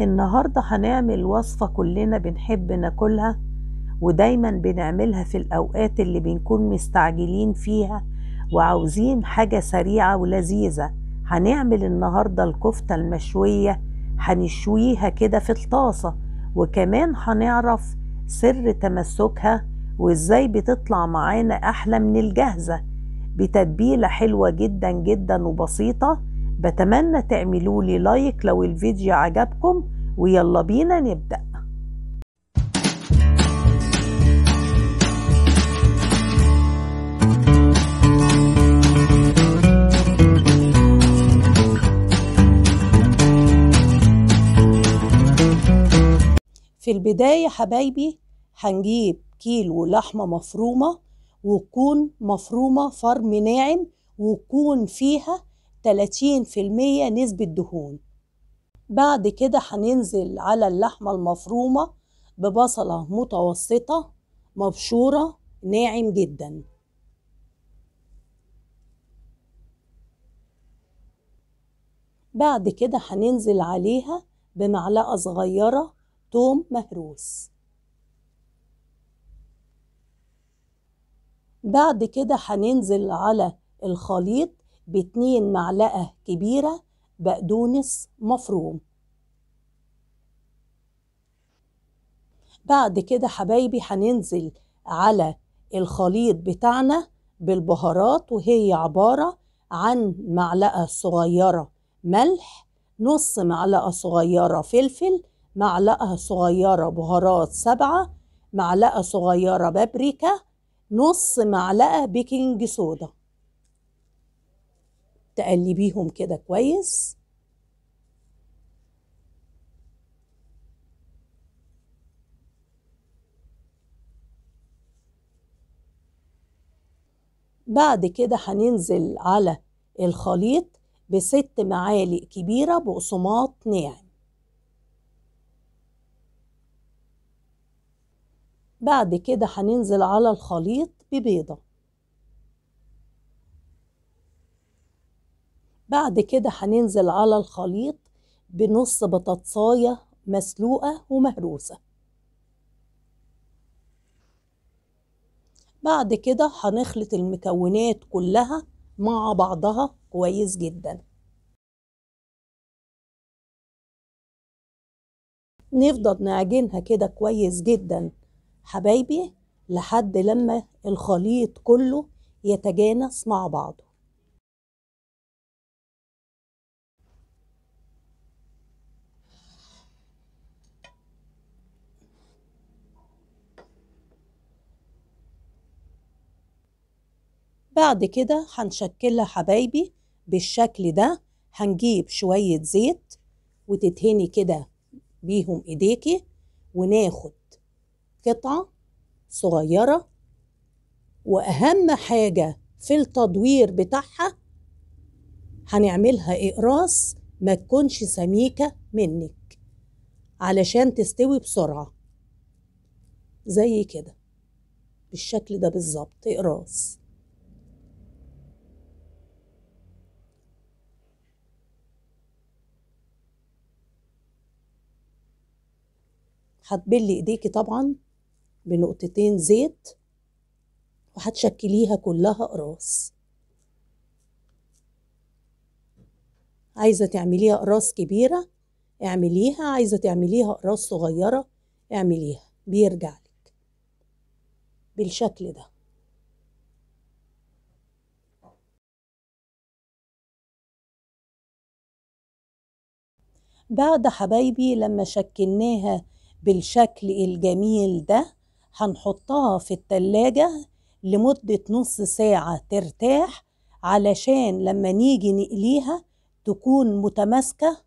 النهاردة هنعمل وصفة كلنا بنحب ناكلها ودايما بنعملها في الأوقات اللي بنكون مستعجلين فيها وعاوزين حاجة سريعة ولذيذة هنعمل النهاردة الكفتة المشوية هنشويها كده في الطاسة وكمان هنعرف سر تمسكها وازاي بتطلع معانا أحلى من الجاهزة بتتبيلة حلوة جدا جدا وبسيطة بتمنى تعملوا لي لايك لو الفيديو عجبكم ويلا بينا نبدأ في البداية حبايبي هنجيب كيلو لحمة مفرومة وتكون مفرومة فرم ناعم وتكون فيها 30% نسبة دهون بعد كده هننزل على اللحمة المفرومة ببصلة متوسطة مبشورة ناعم جدا بعد كده هننزل عليها بمعلقة صغيرة توم مهروس بعد كده هننزل على الخليط باتنين معلقة كبيرة بقدونس مفروم بعد كده حبايبي هننزل على الخليط بتاعنا بالبهارات وهي عبارة عن معلقة صغيرة ملح نص معلقة صغيرة فلفل معلقة صغيرة بهارات سبعة معلقة صغيرة بابريكا نص معلقة بيكنج صودا تقلبيهم كده كويس بعد كده هننزل على الخليط بست معالق كبيرة بقسماط ناعم بعد كده هننزل على الخليط ببيضة بعد كده هننزل على الخليط بنص بطاطساية مسلوقة ومهروسة بعد كده هنخلط المكونات كلها مع بعضها كويس جدا نفضل نعجنها كده كويس جدا حبايبي لحد لما الخليط كله يتجانس مع بعضه بعد كده هنشكلها حبايبي بالشكل ده هنجيب شوية زيت وتتهني كده بيهم ايديكي وناخد قطعة صغيرة واهم حاجة في التدوير بتاعها هنعملها اقراص ما تكونش سميكة منك علشان تستوي بسرعة زي كده بالشكل ده بالظبط اقراص هتبلي ايديكي طبعا بنقطتين زيت وهتشكليها كلها اقراص عايزه تعمليها اقراص كبيره اعمليها عايزه تعمليها اقراص صغيره اعمليها بيرجع لك بالشكل ده بعد حبايبي لما شكلناها بالشكل الجميل ده هنحطها في التلاجة لمدة نص ساعة ترتاح علشان لما نيجي نقليها تكون متماسكة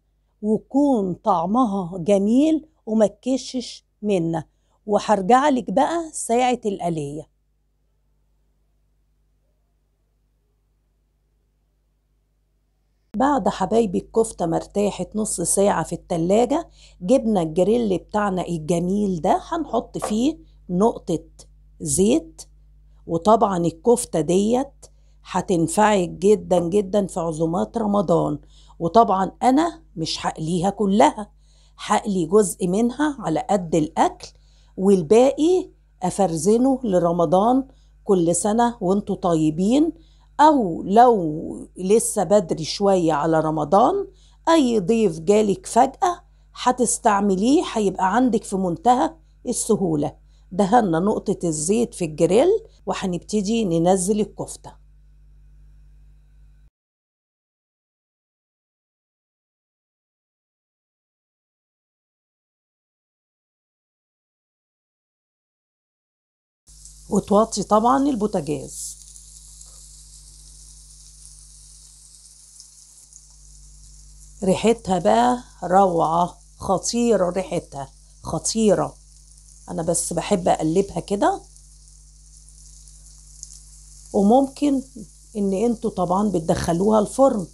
ويكون طعمها جميل ومتكشش منه وهرجعلك بقى ساعة القلية بعد حبايبي الكفتة مرتاحت نص ساعة في التلاجة جبنا الجريل بتاعنا الجميل ده هنحط فيه نقطة زيت وطبعا الكفتة ديت هتنفعك جدا جدا في عزومات رمضان وطبعا أنا مش هقليها كلها هقلي جزء منها على قد الأكل والباقي أفرزنه لرمضان كل سنة وانتوا طيبين أو لو لسه بدري شوية على رمضان أي ضيف جالك فجأة هتستعمليه هيبقى عندك في منتهى السهولة دهنا نقطة الزيت في الجريل وهنبتدي ننزل الكفتة وتوطي طبعا البوتاجاز ريحتها بقى روعة خطيرة ريحتها خطيرة أنا بس بحب أقلبها كده وممكن إن أنتوا طبعا بتدخلوها الفرن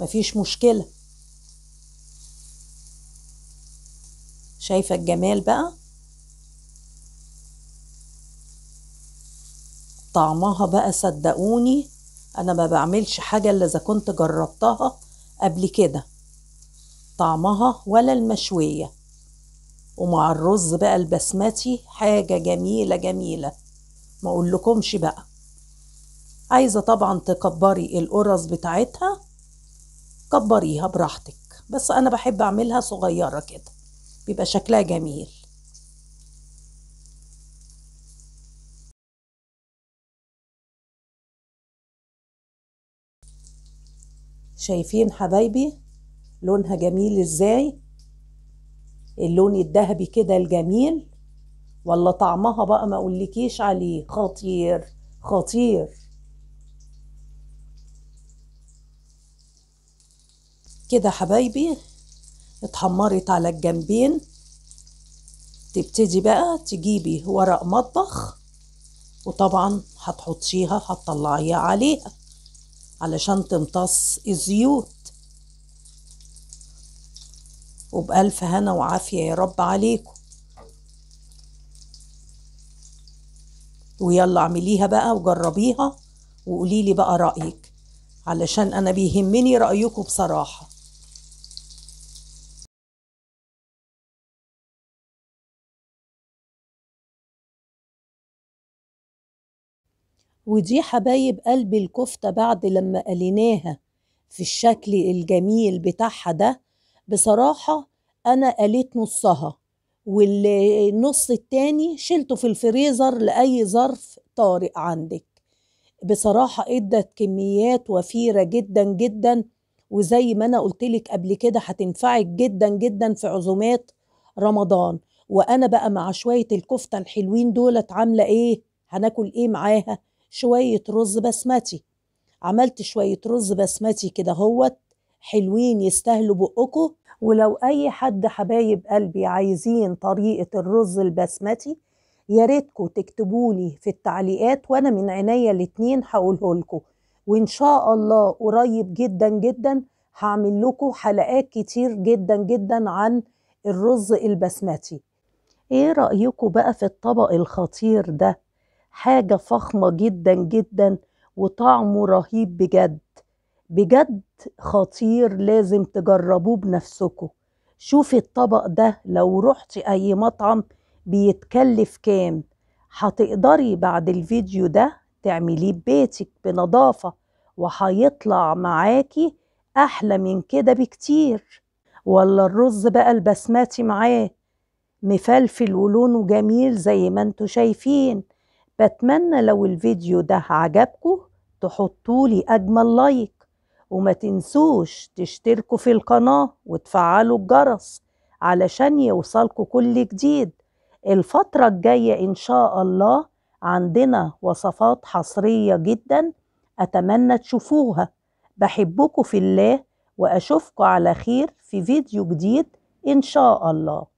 مفيش مشكلة شايفة الجمال بقى طعمها بقى صدقوني أنا ما بعملش حاجة إلا إذا كنت جربتها قبل كده طعمها ولا المشوية ومع الرز بقى البسمتي حاجة جميلة جميلة ما أقولكمش بقى عايزة طبعا تكبري القرص بتاعتها كبريها براحتك بس أنا بحب أعملها صغيرة كده بيبقى شكلها جميل شايفين حبايبي لونها جميل ازاي اللون الذهبي كده الجميل ولا طعمها بقى ما اقولكيش عليه خطير خطير كده حبايبي اتحمرت على الجنبين تبتدي بقى تجيبي ورق مطبخ وطبعا هتحطيها هتطلعيها عليها علشان تمتص الزيوت وبألف هنا وعافية يا رب عليكم ويلا اعمليها بقى وجربيها وقوليلي بقى رأيك علشان أنا بيهمني رأيكم بصراحة ودي حبايب قلبي الكفتة بعد لما قليناها في الشكل الجميل بتاعها ده بصراحة أنا قليت نصها والنص التاني شلته في الفريزر لأي ظرف طارئ عندك بصراحة ادت كميات وفيرة جدا جدا وزي ما أنا قلتلك قبل كده هتنفعك جدا جدا في عزومات رمضان وأنا بقى مع شوية الكفتة الحلوين دولت عاملة إيه هناكل إيه معاها شوية رز بسمتي عملت شوية رز بسمتي كده هوت حلوين يستاهلوا بقكو ولو أي حد حبايب قلبي عايزين طريقة الرز البسمتي ياريتكو تكتبولي في التعليقات وأنا من عينيا الاتنين هقولهولكو وإن شاء الله قريب جدا جدا هعمل لكم حلقات كتير جدا جدا عن الرز البسمتي ايه رأيكم بقى في الطبق الخطير ده حاجة فخمة جدا جدا وطعمه رهيب بجد بجد خطير لازم تجربوه بنفسكم شوفي الطبق ده لو رحت اي مطعم بيتكلف كام هتقدري بعد الفيديو ده تعمليه ببيتك بنظافة وهيطلع معاكي أحلى من كده بكتير ولا الرز بقى البسماتي معاه مفلفل ولونه جميل زي ما انتوا شايفين بتمنى لو الفيديو ده عجبكم تحطولي أجمل لايك وما تنسوش تشتركوا في القناة وتفعلوا الجرس علشان يوصلكوا كل جديد الفترة الجاية إن شاء الله عندنا وصفات حصرية جدا أتمنى تشوفوها بحبكم في الله وأشوفكم على خير في فيديو جديد إن شاء الله